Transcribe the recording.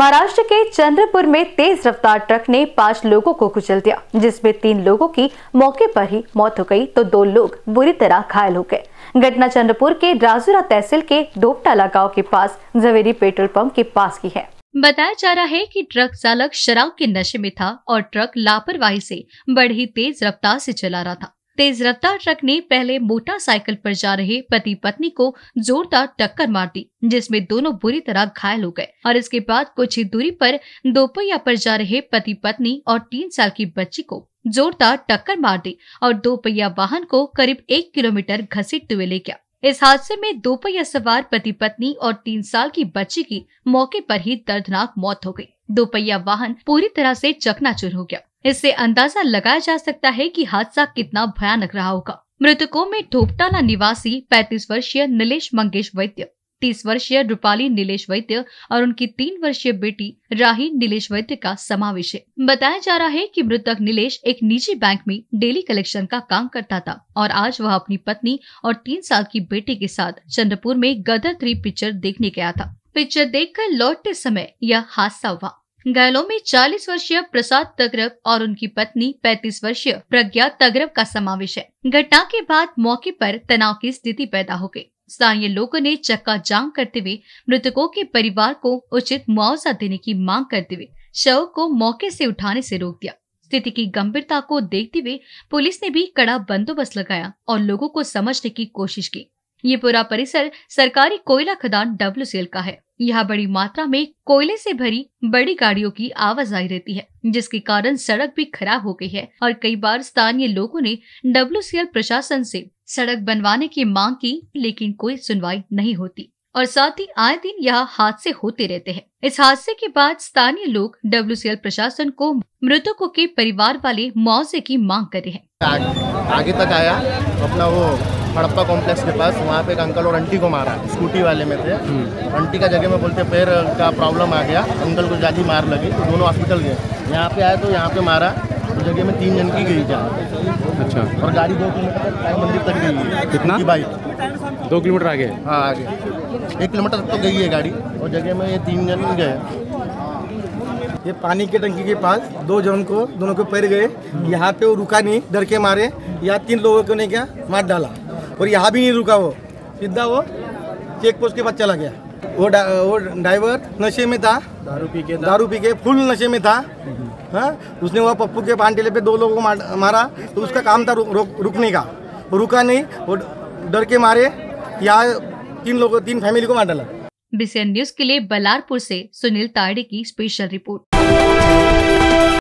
महाराष्ट्र के चंद्रपुर में तेज रफ्तार ट्रक ने पांच लोगों को कुचल दिया जिसमें तीन लोगों की मौके पर ही मौत हो गई तो दो लोग बुरी तरह घायल हो गए घटना चंद्रपुर के राजुरा तहसील के डोपटाला गांव के पास जवेरी पेट्रोल पंप के पास की है बताया जा रहा है कि ट्रक चालक शराब के नशे में था और ट्रक लापरवाही से बड़ी तेज रफ्तार से चला रहा था तेज रफ्तार ट्रक ने पहले मोटरसाइकिल पर जा रहे पति पत्नी को जोरदार टक्कर मार दी जिसमें दोनों बुरी तरह घायल हो गए और इसके बाद कुछ ही दूरी पर दोपहिया पर जा रहे पति पत्नी और तीन साल की बच्ची को जोरदार टक्कर मार दी और दोपहिया वाहन को करीब एक किलोमीटर घसीटते हुए ले गया इस हादसे में दोपहिया सवार पति पत्नी और तीन साल की बच्ची की मौके पर ही दर्दनाक मौत हो गयी दोपहिया वाहन पूरी तरह से चकनाचूर हो गया इससे अंदाजा लगाया जा सकता है कि हादसा कितना भयानक रहा होगा मृतकों में ढोपटाला निवासी 35 वर्षीय नीलेश मंगेश वैद्य 30 वर्षीय रूपाली नीलेश वैद्य और उनकी तीन वर्षीय बेटी राही नीलेश वैद्य का समावेश है बताया जा रहा है कि मृतक नीलेश एक निजी बैंक में डेली कलेक्शन का काम करता था और आज वह अपनी पत्नी और तीन साल की बेटी के साथ चंद्रपुर में गदर थ्री पिक्चर देखने गया था पिक्चर देखकर लौटते समय यह हादसा हुआ घायलों में 40 वर्षीय प्रसाद तगरब और उनकी पत्नी 35 वर्षीय प्रज्ञा तगरब का समावेश है घटना के बाद मौके पर तनाव की स्थिति पैदा हो गई स्थानीय लोगों ने चक्का जाम करते हुए मृतकों के परिवार को उचित मुआवजा देने की मांग करते हुए शव को मौके से उठाने से रोक दिया स्थिति की गंभीरता को देखते हुए पुलिस ने भी कड़ा बंदोबस्त लगाया और लोगों को समझने की कोशिश की ये पूरा परिसर सरकारी कोयला खदान डब्ल्यू का है यहाँ बड़ी मात्रा में कोयले से भरी बड़ी गाड़ियों की आवाजाही रहती है जिसके कारण सड़क भी खराब हो गई है और कई बार स्थानीय लोगों ने डब्ल्यू प्रशासन से सड़क बनवाने की मांग की लेकिन कोई सुनवाई नहीं होती और साथ ही आए दिन यहाँ हादसे होते रहते हैं इस हादसे के बाद स्थानीय लोग डब्ल्यू प्रशासन को मृतकों के परिवार वाले मुआवजे की मांग कर रहे हैं आगे तक आया अपना वो हड़प्पा कॉम्प्लेक्स के पास वहाँ पे एक अंकल और आंटी को मारा स्कूटी वाले में थे हम्म। आंटी का जगह में बोलते पैर का प्रॉब्लम आ गया अंकल को जाके मार लगी तो दोनों हॉस्पिटल गए यहाँ पे आए तो यहाँ पे मारा तो जगह में तीन जन की गई जहाँ अच्छा और गाड़ी दो किलोमीटर मंदिर तक गई कितना बाइक दो किलोमीटर आगे हाँ आगे एक किलोमीटर तक तो गई है गाड़ी और जगह में ये तीन जन गए ये पानी के टंकी के पास दो जन को दोनों को पैर गए यहाँ पे वो रुका नहीं डर के मारे या तीन लोगों को ने क्या मार डाला और यहाँ भी नहीं रुका वो सीधा वो चेक पोस्ट के बाद चला गया वो डा, वो ड्राइवर नशे में था दारू पी के दारू पी के फुल नशे में था हा? उसने वो पप्पू के टेले पे दो लोगों को मारा तो उसका काम था रु, रु, रुकने का वो रुका नहीं वो डर के मारे यहाँ तीन लोगों तीन फैमिली को मार डाला बीसीएन न्यूज के लिए बलारपुर से सुनील ताड़े की स्पेशल रिपोर्ट